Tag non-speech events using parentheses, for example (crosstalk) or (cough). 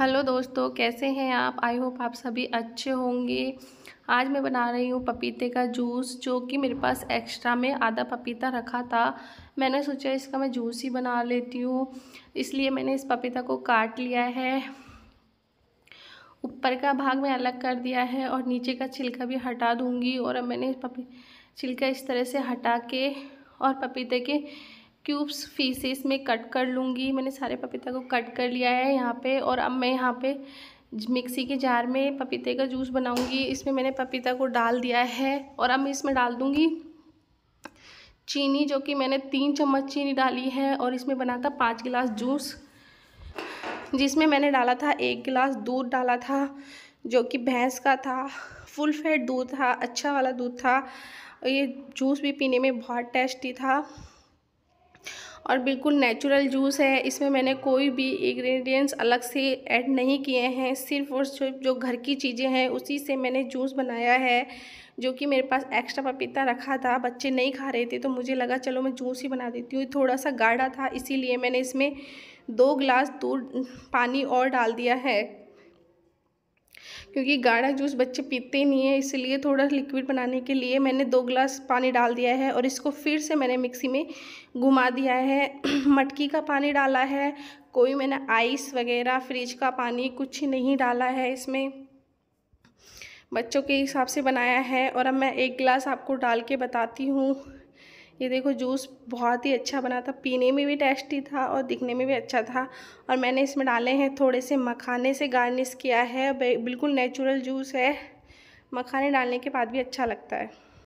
hello दोस्तों कैसे हैं आप आई होप आप सभी अच्छे होंगे आज मैं बना रही हूँ पपीते का जूस जो कि मेरे पास एक्स्ट्रा में आधा पपीता रखा था मैंने सोचा इसका मैं जूस ही बना लेती हूँ इसलिए मैंने इस पपीता को काट लिया है ऊपर का भाग मैं अलग कर दिया है और नीचे का छिलका भी हटा दूँगी और अब मैंने पपी छिलका इस तरह से हटा के और पपीते के क्यूब्स फीसेस में कट कर लूँगी मैंने सारे पपीता को कट कर लिया है यहाँ पे और अब मैं यहाँ पे मिक्सी के जार में पपीते का जूस बनाऊँगी इसमें मैंने पपीता को डाल दिया है और अब मैं इसमें डाल दूँगी चीनी जो कि मैंने तीन चम्मच चीनी डाली है और इसमें बना था पाँच गिलास जूस जिसमें मैंने डाला था एक गिलास दूध डाला था जो कि भैंस का था फुल फैट दूध था अच्छा वाला दूध था ये जूस भी पीने में बहुत टेस्टी था और बिल्कुल नेचुरल जूस है इसमें मैंने कोई भी इंग्रेडिएंट्स अलग से ऐड नहीं किए हैं सिर्फ और सिर्फ जो घर की चीज़ें हैं उसी से मैंने जूस बनाया है जो कि मेरे पास एक्स्ट्रा पपीता रखा था बच्चे नहीं खा रहे थे तो मुझे लगा चलो मैं जूस ही बना देती हूँ थोड़ा सा गाढ़ा था इसीलिए मैंने इसमें दो गिलास दूध पानी और डाल दिया है क्योंकि गाढ़ा जूस बच्चे पीते नहीं है इसलिए थोड़ा लिक्विड बनाने के लिए मैंने दो ग्लास पानी डाल दिया है और इसको फिर से मैंने मिक्सी में घुमा दिया है (clears throat) मटकी का पानी डाला है कोई मैंने आइस वगैरह फ्रिज का पानी कुछ नहीं डाला है इसमें बच्चों के हिसाब से बनाया है और अब मैं एक गिलास आपको डाल के बताती हूँ ये देखो जूस बहुत ही अच्छा बना था पीने में भी टेस्टी था और दिखने में भी अच्छा था और मैंने इसमें डाले हैं थोड़े से मखाने से गार्निश किया है बिल्कुल नेचुरल जूस है मखाने डालने के बाद भी अच्छा लगता है